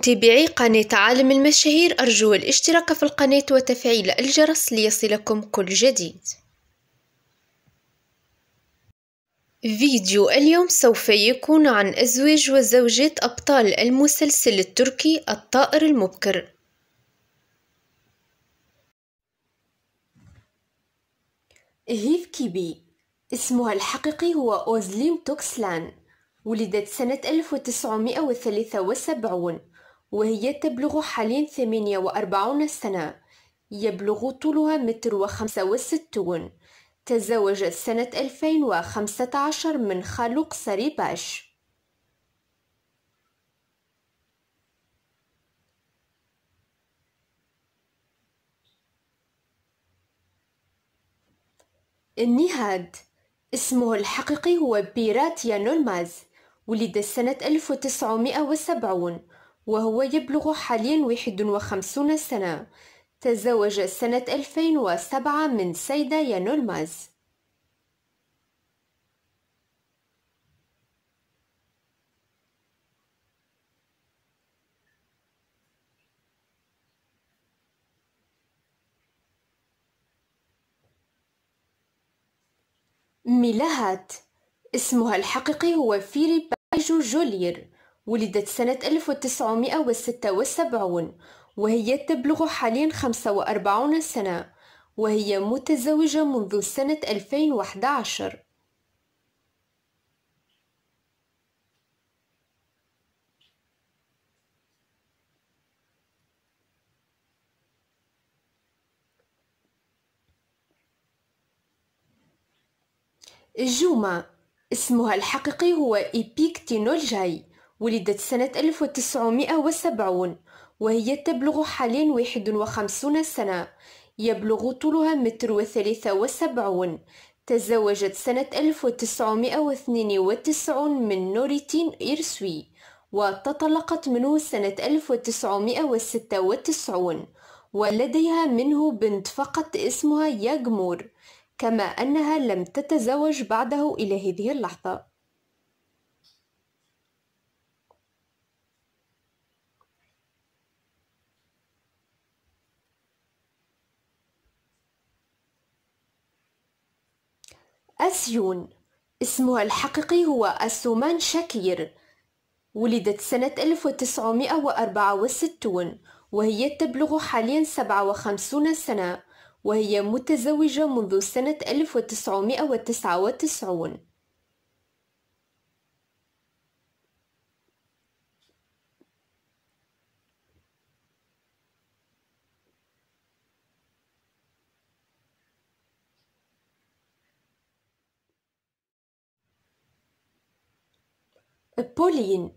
متابعي قناة عالم المشاهير أرجو الاشتراك في القناة وتفعيل الجرس ليصلكم كل جديد فيديو اليوم سوف يكون عن أزواج وزوجات أبطال المسلسل التركي الطائر المبكر هيف كيبي اسمها الحقيقي هو أوزليم توكسلان ولدت سنة 1973 وهي تبلغ حاليا 48 سنة يبلغ طولها متر وخمسة وستون تزوجت سنة 2015 من خالق سريباش النهاد اسمه الحقيقي هو بيرات يانولماز ولد سنة 1970 وهو يبلغ حاليا 51 سنة تزوج سنة 2007 من سيدة يانولماز ميلاهات اسمها الحقيقي هو فيليب بايجو جولير ولدت سنة 1976 وهي تبلغ حاليا 45 سنة وهي متزوجة منذ سنة 2011 جوما اسمها الحقيقي هو إيبيكتينولجاي ولدت سنة 1970 وهي تبلغ حاليا 51 سنة يبلغ طولها متر وثلاثة وسبعون تزوجت سنة 1992 من نوريتين إيرسوي وتطلقت منه سنة 1996 ولديها منه بنت فقط اسمها ياغمور كما أنها لم تتزوج بعده إلى هذه اللحظة أسيون اسمها الحقيقي هو أسومان شاكير ولدت سنة 1964 وهي تبلغ حاليا 57 سنة وهي متزوجة منذ سنة 1999 بولين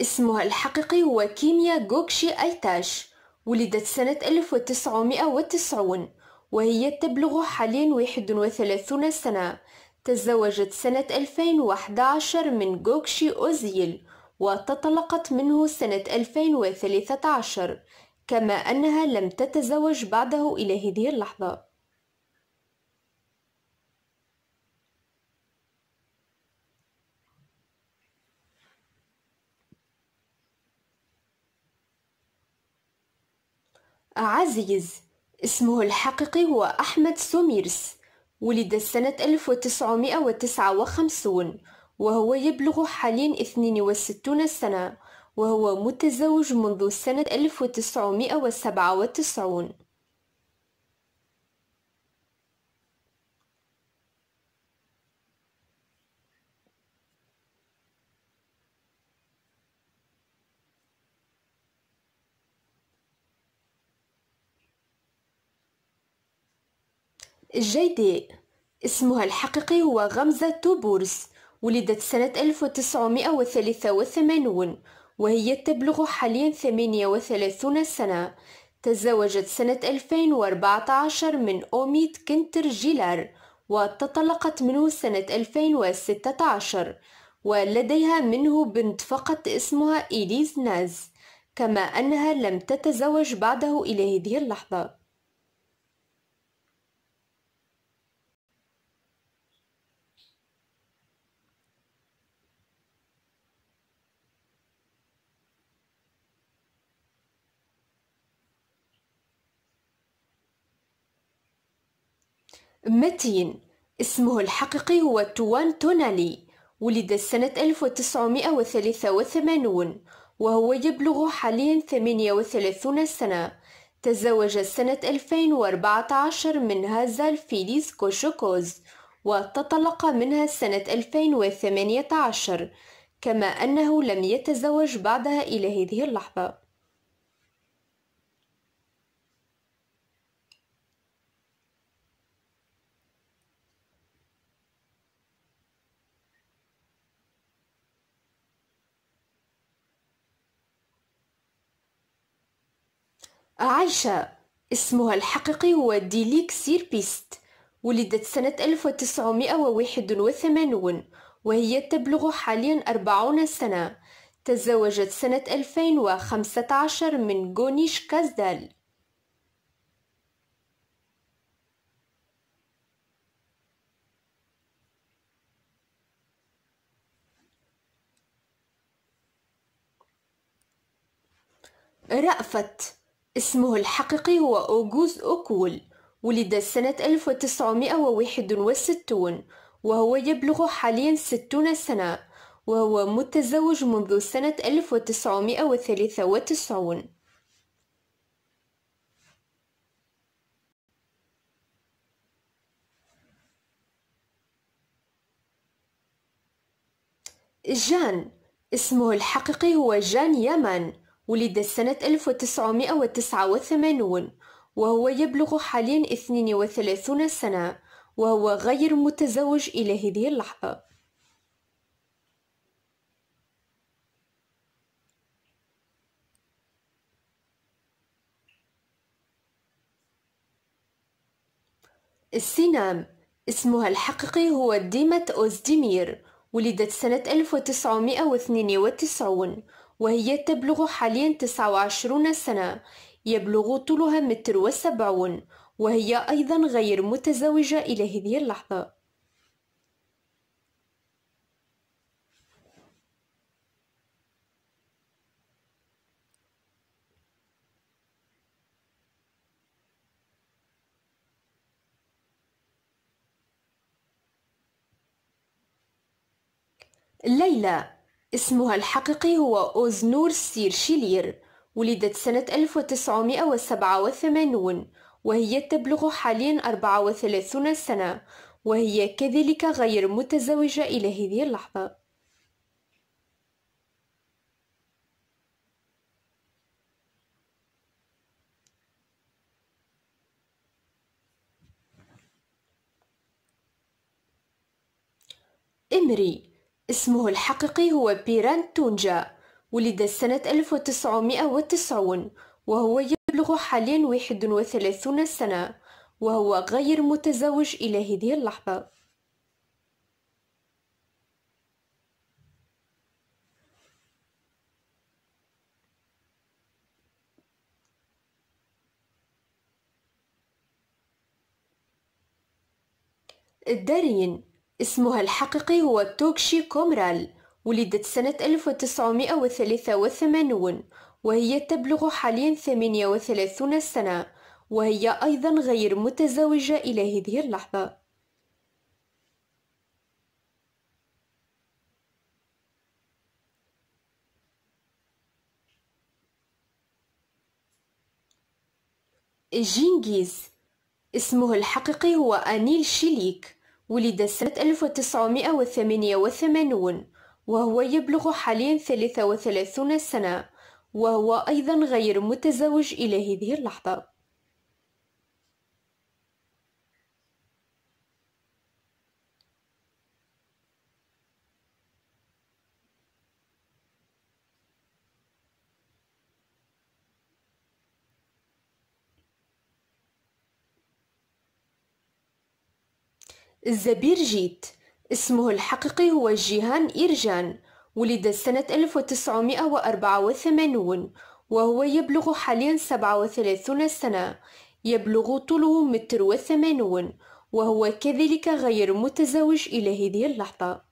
اسمها الحقيقي هو كيميا جوكشي أيتاش ولدت سنة 1990 وهي تبلغ حاليا 31 سنة تزوجت سنة 2011 من جوكشي أوزيل وتطلقت منه سنة 2013 كما أنها لم تتزوج بعده إلى هذه اللحظة عزيز اسمه الحقيقي هو أحمد سوميرس ولد سنة 1959 وهو يبلغ حاليا 62 سنة وهو متزوج منذ سنة 1997 جيدي اسمها الحقيقي هو غمزة توبورس ولدت سنة 1983 وهي تبلغ حاليا 38 سنة تزوجت سنة 2014 من أوميد كنتر جيلار وتطلقت منه سنة 2016 ولديها منه بنت فقط اسمها إيليز ناز كما أنها لم تتزوج بعده إلى هذه اللحظة متين اسمه الحقيقي هو توان تونالي ولد سنة 1983 وهو يبلغ حاليا 38 سنة تزوج سنة 2014 من هازال الفيليس كوشوكوز وتطلق منها سنة 2018 كما أنه لم يتزوج بعدها إلى هذه اللحظة عايشة اسمها الحقيقي هو ديليك سيربيست ولدت سنة 1981 وهي تبلغ حاليا 40 سنة تزوجت سنة 2015 من غونيش كازدال رأفت اسمه الحقيقي هو أوغوز أوكول ولد سنة 1961 وهو يبلغ حاليا 60 سنة وهو متزوج منذ سنة 1993 جان اسمه الحقيقي هو جان يمن ولد سنة 1989 وهو يبلغ حاليا 32 سنة وهو غير متزوج إلى هذه اللحظة السينام اسمها الحقيقي هو ديمت أوزديمير ولدت سنة 1992 وهي تبلغ حاليا 29 سنة يبلغ طولها متر وسبعون وهي أيضا غير متزوجة إلى هذه اللحظة ليلى اسمها الحقيقي هو أوزنور سيرشيلير ولدت سنة 1987 وهي تبلغ حاليا 34 سنة وهي كذلك غير متزوجة إلى هذه اللحظة إمري اسمه الحقيقي هو بيران تونجا ولد سنة 1990 وهو يبلغ حاليا 31 سنة وهو غير متزوج إلى هذه اللحظة الدارين اسمها الحقيقي هو توكشي كومرال ولدت سنة 1983 وهي تبلغ حاليا 38 سنة وهي أيضا غير متزوجة إلى هذه اللحظة جينجيز اسمه الحقيقي هو أنيل شيليك ولد سنة 1988 وهو يبلغ حاليا 33 سنة وهو أيضا غير متزوج إلى هذه اللحظة الزبيرجيت اسمه الحقيقي هو جيهان إيرجان ولد سنة 1984 وهو يبلغ حاليا 37 سنة يبلغ طوله متر وثمانون وهو كذلك غير متزوج إلى هذه اللحظة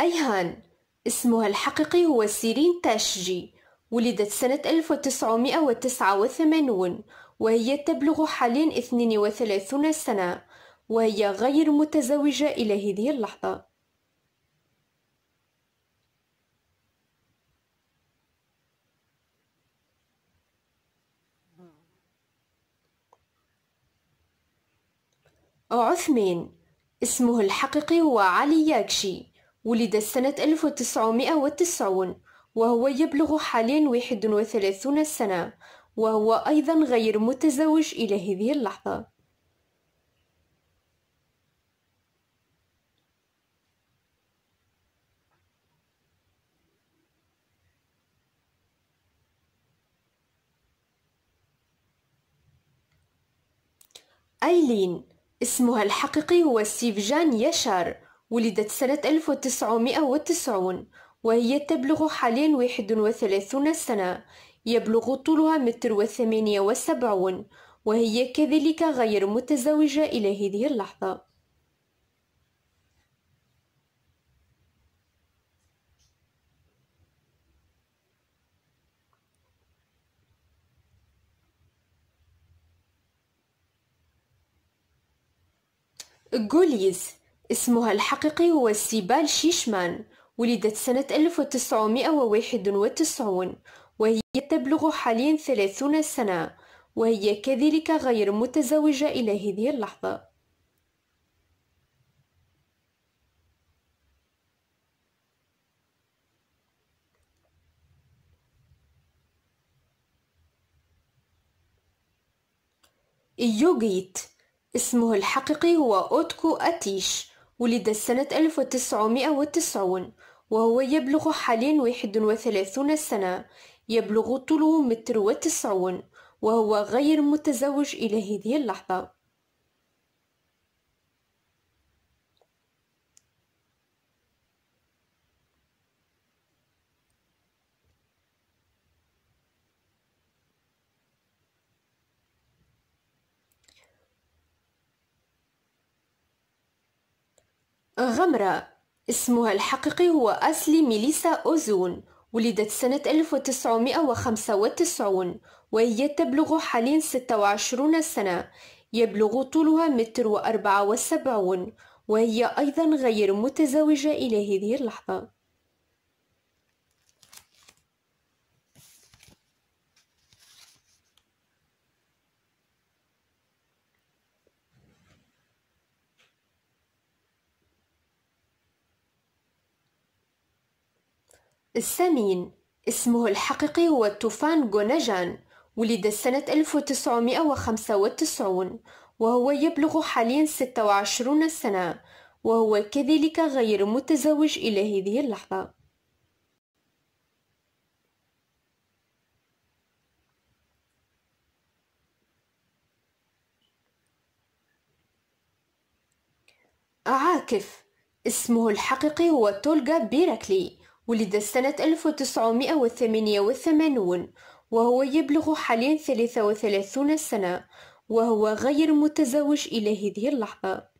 أيهان اسمها الحقيقي هو سيرين تاشجي ولدت سنة 1989 وهي تبلغ حاليا 32 سنة وهي غير متزوجة إلى هذه اللحظة عثمان اسمه الحقيقي هو علي ياكشي ولد سنة 1990 وهو يبلغ حاليا 31 سنة وهو أيضا غير متزوج إلى هذه اللحظة أيلين اسمها الحقيقي هو سيفجان يشار ولدت سنة 1990 وهي تبلغ حاليا 31 سنة يبلغ طولها متر وثمانية وسبعون وهي كذلك غير متزوجة إلى هذه اللحظة جوليز اسمها الحقيقي هو سيبال شيشمان ولدت سنة 1991 وهي تبلغ حاليا 30 سنة وهي كذلك غير متزوجة إلى هذه اللحظة إيوغيت اسمه الحقيقي هو أوتكو أتيش ولد سنة 1990 وهو يبلغ حاليا 31 سنة يبلغ طوله متر وتسعون وهو غير متزوج إلى هذه اللحظة غمرة اسمها الحقيقي هو أسلي ميليسا أوزون ولدت سنة 1995 وهي تبلغ حاليا 26 سنة يبلغ طولها متر وأربعة وسبعون وهي أيضا غير متزوجة إلى هذه اللحظة الثمين اسمه الحقيقي هو توفان جوناجان ولد سنة 1995 وهو يبلغ حاليا 26 سنة وهو كذلك غير متزوج إلى هذه اللحظة عاكف اسمه الحقيقي هو تولغا بيراكلي ولد سنة 1988 وهو يبلغ حاليا 33 سنة وهو غير متزوج إلى هذه اللحظة